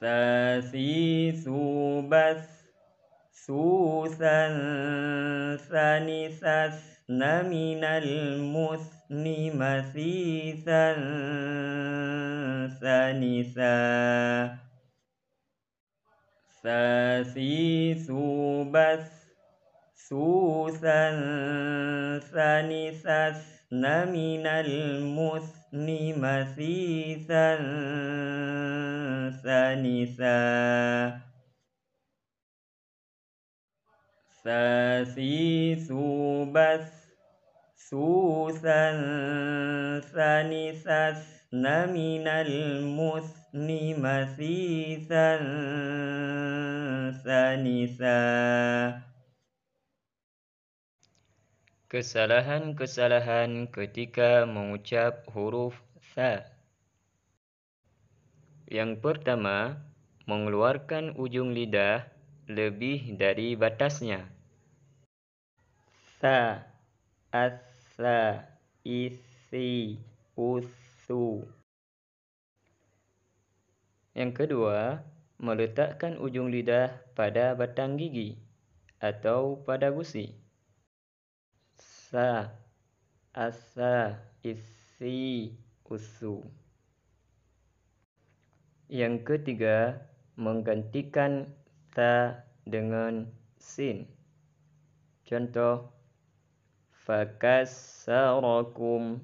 ثاثيث بث ثوثا ثنثثن من المثن مثيثا ثنثا ثاثيث بث ثوثا ثنثث من المثن مثيثا ثنثا ثاثيث بث ثوثا ثنثا من المثن مثيثا ثنثا Kesalahan-kesalahan ketika mengucap huruf Tha Yang pertama, mengeluarkan ujung lidah lebih dari batasnya. Tha, Asa, Isi, Usu Yang kedua, meletakkan ujung lidah pada batang gigi atau pada gusi asa asa isi usu yang ketiga menggantikan ta dengan sin contoh fakasarakum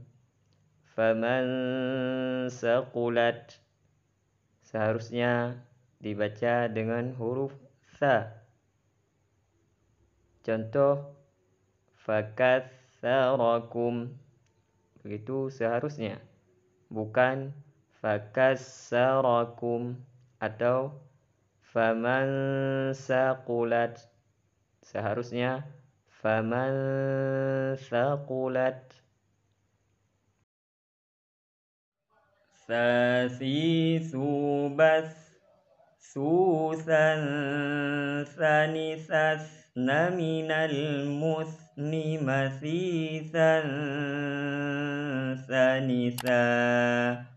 faman saqulat seharusnya dibaca dengan huruf sa contoh fakatsarakum begitu seharusnya bukan fakasarakum atau faman saqulat seharusnya faman saqulat sasisu bas ثوثا ثنث اثن من المثن مثيثا ثنثا